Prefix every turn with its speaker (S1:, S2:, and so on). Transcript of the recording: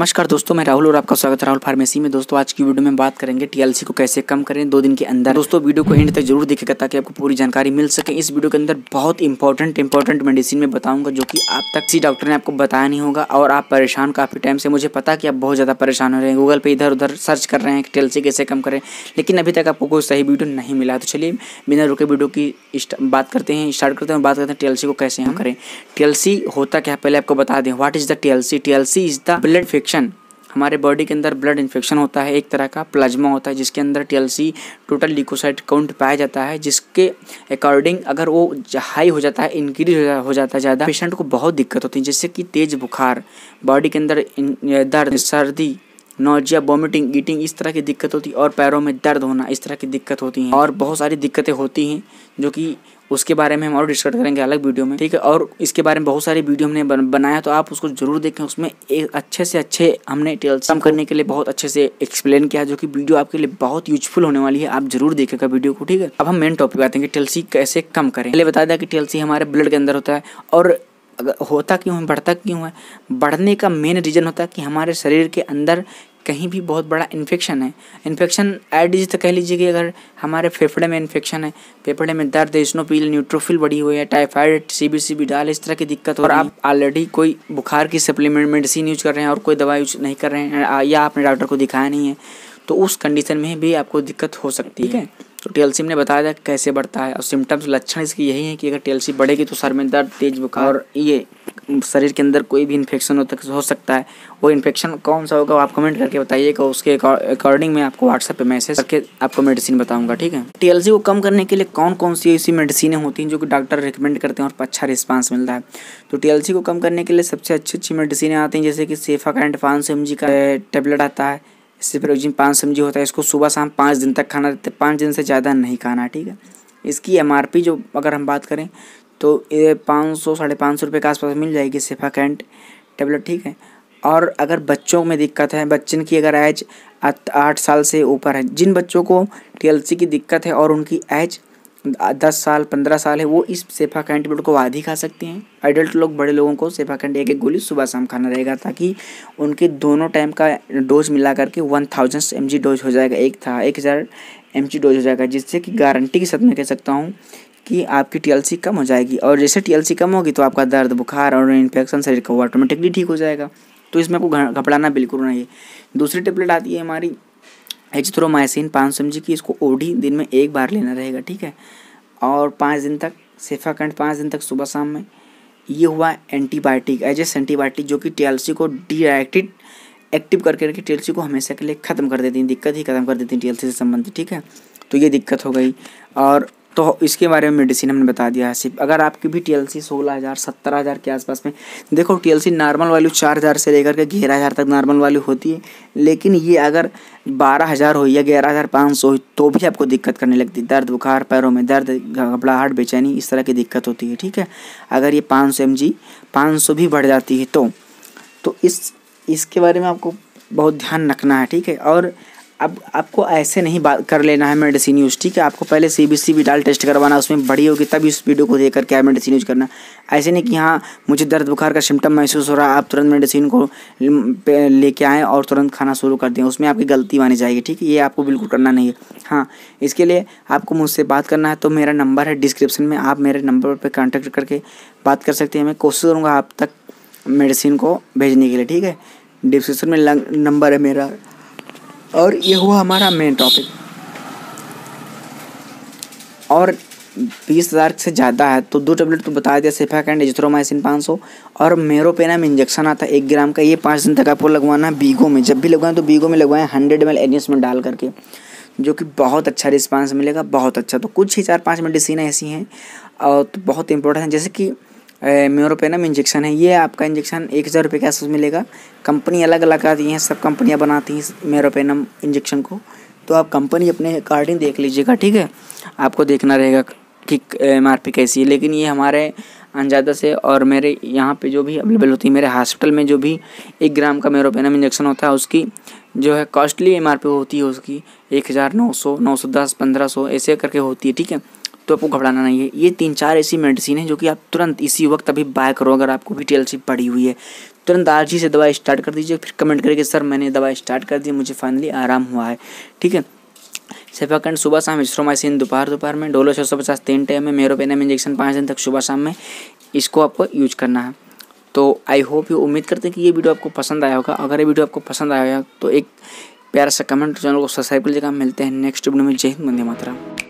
S1: नमस्कार दोस्तों मैं राहुल और आपका स्वागत है राहुल फार्मेसी में दोस्तों आज की वीडियो में बात करेंगे टीएलसी को कैसे कम करें दो दिन के अंदर दोस्तों वीडियो को एंड तक जरूर देखेगा ताकि आपको पूरी जानकारी मिल सके इस वीडियो के अंदर बहुत इंपॉर्टेंट इंपॉर्टेंट मेडिसिन में बताऊंगा जो कि आप तक किसी डॉक्टर ने आपको बताया नहीं होगा और आप परेशान काफी टाइम से मुझे पता कि आप बहुत ज्यादा परेशान हो रहे हैं गूगल पे इधर उधर सर्च कर रहे हैं कि टीएलसी कैसे कम करें लेकिन अभी तक आपको कोई सही वीडियो नहीं मिला तो चलिए बिना रुके वीडियो की बात करते हैं स्टार्ट करते हैं बात करते हैं टीएलसी को कैसे हम करें टीएलसी होता क्या पहले आपको बता दें what is the TLC TLC is the blood fix infection हमारे बॉडी के अंदर ब्लड इन्फेक्शन होता है एक तरह का प्लाज्मा होता है जिसके अंदर टीएलसी टोटल लिकोसाइट काउंट पाया जाता है जिसके अकॉर्डिंग अगर वो हाई हो जाता है इंक्रीज हो जाता है ज़्यादा पेशेंट को बहुत दिक्कत होती है जैसे कि तेज़ बुखार बॉडी के अंदर दर्द सर्दी नोजिया वॉमिटिंग ईटिंग इस तरह की दिक्कत होती है और पैरों में दर्द होना इस तरह की दिक्कत होती हैं और बहुत सारी दिक्कतें होती हैं जो कि उसके बारे में हम और डिस्कस करेंगे अलग वीडियो में ठीक है और इसके बारे में बहुत सारी वीडियो हमने बनाया तो आप उसको जरूर देखें उसमें एक अच्छे से अच्छे हमने टेल्स कम करने के लिए बहुत अच्छे से एक्सप्लेन किया जो कि वीडियो आपके लिए बहुत यूजफुल होने वाली है आप जरूर देखेगा वीडियो को ठीक है अब हम मेन टॉपिक आते हैं कि टेलसी कैसे कम करें पहले बता दें कि टेलसी हमारे ब्लड के अंदर होता है और अगर होता क्यों है बढ़ता क्यों है बढ़ने का मेन रीज़न होता है कि हमारे शरीर के अंदर कहीं भी बहुत बड़ा इन्फेक्शन है इन्फेक्शन एडिज तो कह लीजिए कि अगर हमारे फेफड़े में इन्फेक्शन है फेफड़े में दर्द है स्नोपील न्यूट्रोफिल बढ़ी हुई है typhoid C B C B डाल इस तरह की दिक्कत हो और आप ऑलरेडी कोई बुखार की सप्लीमेंट मेडिसिन यूज कर रहे हैं और कोई दवा यूज नहीं कर रहे हैं या आपने डॉक्टर को दिखाया नहीं है तो उस कंडीशन में भी आपको दिक्कत हो सकती है तो टीएलसी ने बताया था कैसे बढ़ता है और सिम्टम्स लक्षण इसके यही है कि अगर टीएलसी बढ़ेगी तो सर में दर्द तेज बुखार और ये शरीर के अंदर कोई भी इन्फेक्शन हो तक हो सकता है वो इन्फेक्शन कौन सा होगा आप कमेंट करके बताइएगा उसके अकॉर्डिंग मैं आपको व्हाट्सएप पे मैसेज करके आपको मेडिसिन बताऊंगा ठीक है टीएलसी को कम करने के लिए कौन कौन सी ऐसी मेडिसिनें होती हैं जो कि डॉक्टर रिकमेंड करते हैं और अच्छा रिस्पांस मिलता है तो टी को कम करने के लिए सबसे अच्छी अच्छी मेडिसिनें आती हैं जैसे कि सेफा का एंड पाँच सौ का टेबलेट आता है इससे फिर जिन पाँच जी होता है इसको सुबह शाम पाँच दिन तक खाना देते है पाँच दिन से ज़्यादा नहीं खाना ठीक है इसकी एम जो अगर हम बात करें तो ये पाँच सौ साढ़े पाँच सौ रुपये के आसपास मिल जाएगी सेफा कैंट टेबलेट ठीक है और अगर बच्चों में दिक्कत है बच्चन की अगर एज आठ साल से ऊपर है जिन बच्चों को टी की दिक्कत है और उनकी एज दस साल पंद्रह साल है वो इस सेफा कैंट टेबलेट को आधी खा सकते हैं एडल्ट लोग बड़े लोगों को सेफा कैंट एक एक गोली सुबह शाम खाना रहेगा ताकि उनके दोनों टाइम का डोज मिला करके वन थाउजेंड एम डोज हो जाएगा एक था एक हज़ार एम डोज हो जाएगा जिससे कि गारंटी के साथ मैं कह सकता हूँ कि आपकी टी कम हो जाएगी और जैसे टी कम होगी तो आपका दर्द बुखार और इन्फेक्शन शरीर का वो ऑटोमेटिकली ठीक हो जाएगा तो इसमें आपको घबराना बिल्कुल नहीं है दूसरी टेबलेट आती है हमारी एचथ्रोमाइसिन पाँच सौ की इसको ओढ़ी दिन में एक बार लेना रहेगा ठीक है और पाँच दिन तक कंट पाँच दिन तक सुबह शाम में ये हुआ एंटीबायोटिक एज एस एंटीबायोटिक जो कि टी को डीडायरेक्टेड एक्टिव करके करके टी को हमेशा के लिए ख़त्म कर देती हैं दिक्कत ही ख़त्म कर देती हैं टी से संबंधित ठीक है तो ये दिक्कत हो गई और तो इसके बारे में मेडिसिन हमने बता दिया है सिर्फ अगर आपकी भी टी एल सी सोलह हज़ार हज़ार के आसपास में देखो T L C normal value चार हज़ार से लेकर के ग्यारह हज़ार तक नॉर्मल वैल्यू होती है लेकिन ये अगर बारह हज़ार हो या ग्यारह हज़ार पाँच सौ हो तो भी आपको दिक्कत करने लगती है दर्द बुखार पैरों में दर्द घबराहट बेचैनी इस तरह की दिक्कत होती है ठीक है अगर ये पाँच सौ एम जी पाँच सौ भी बढ़ जाती है तो, तो इस इसके बारे में आपको बहुत ध्यान रखना है ठीक है और अब आपको ऐसे नहीं बात कर लेना है मेडिसिन यूज़ ठीक है आपको पहले C B C Widal test करवाना उसमें बड़ी होगी तभी उस वीडियो को देख करके आप मेडिसिन यूज़ करना ऐसे नहीं कि हाँ मुझे दर्द बुखार का सिम्टम महसूस हो रहा है आप तुरंत मेडिसिन को लेके आएँ और तुरंत खाना शुरू कर दें उसमें आपकी गलती मानी जाएगी ठीक है ये आपको बिल्कुल करना नहीं है हाँ इसके लिए आपको मुझसे बात करना है तो मेरा नंबर है डिस्क्रिप्शन में आप मेरे नंबर पर कॉन्टेक्ट करके बात कर सकते हैं मैं कोशिश करूँगा आप तक मेडिसिन को भेजने के लिए ठीक है डिस्क्रिप्शन में नंबर है मेरा और ये हुआ हमारा मेन टॉपिक और बीस हज़ार से ज़्यादा है तो दो टेबलेट तो बता दिया सेफा कैंड एजिथ्रोमाइसिन पाँच सौ और मेरोपेनम इंजेक्शन आता है एक ग्राम का ये पाँच दिन तक आपको लगवाना है बीगो में जब भी लगवाएं तो बीगो में लगवाएं हंड्रेड एम एल में डाल करके जो कि बहुत अच्छा रिस्पांस मिलेगा बहुत अच्छा तो कुछ ही चार पाँच मेडिसिन ऐसी हैं और तो बहुत इंपॉर्टेंट हैं जैसे कि म्योरोपेनम इंजेक्शन है ये आपका इंजेक्शन एक हज़ार रुपये के आसपास मिलेगा कंपनी अलग अलग आती हैं सब कंपनियाँ बनाती हैं म्योरोपेनम इंजेक्शन को तो आप कंपनी अपने अकॉर्डिंग देख लीजिएगा ठीक है आपको देखना रहेगा कि एम आर पी कैसी है लेकिन ये हमारे अनजादा से और मेरे यहाँ पे जो भी अवेलेबल होती है मेरे हॉस्पिटल में जो भी एक ग्राम का मेरोपेनम इंजेक्शन होता है उसकी जो है कॉस्टली एम आर पी होती है उसकी एक हज़ार नौ सौ नौ सौ दस पंद्रह सौ ऐसे करके होती है ठीक है तो आपको घबराना नहीं है ये तीन चार ऐसी मेडिसिन है जो कि आप तुरंत इसी वक्त अभी बाय करो अगर आपको भी टी पड़ी हुई है तुरंत आज ही से दवाई स्टार्ट कर दीजिए फिर कमेंट करके सर मैंने दवाई स्टार्ट कर दी मुझे फाइनली आराम हुआ है ठीक है सेफाकंड सुबह शाम स्ट्रोमाइसिन दोपहर दोपहर में डोलो छः सौ पचास तीन टाइम में मेरो मेरोपेनम इंजेक्शन पाँच दिन तक सुबह शाम में इसको आपको यूज करना है तो आई होप यू उम्मीद करते हैं कि ये वीडियो आपको पसंद आया होगा अगर ये वीडियो आपको पसंद आया होगा तो एक प्यारा सा कमेंट तो चैनल को सब्सक्राइब कर लीजिएगा मिलते हैं नेक्स्ट वीडियो में जय हिंद मंदिर मात्रा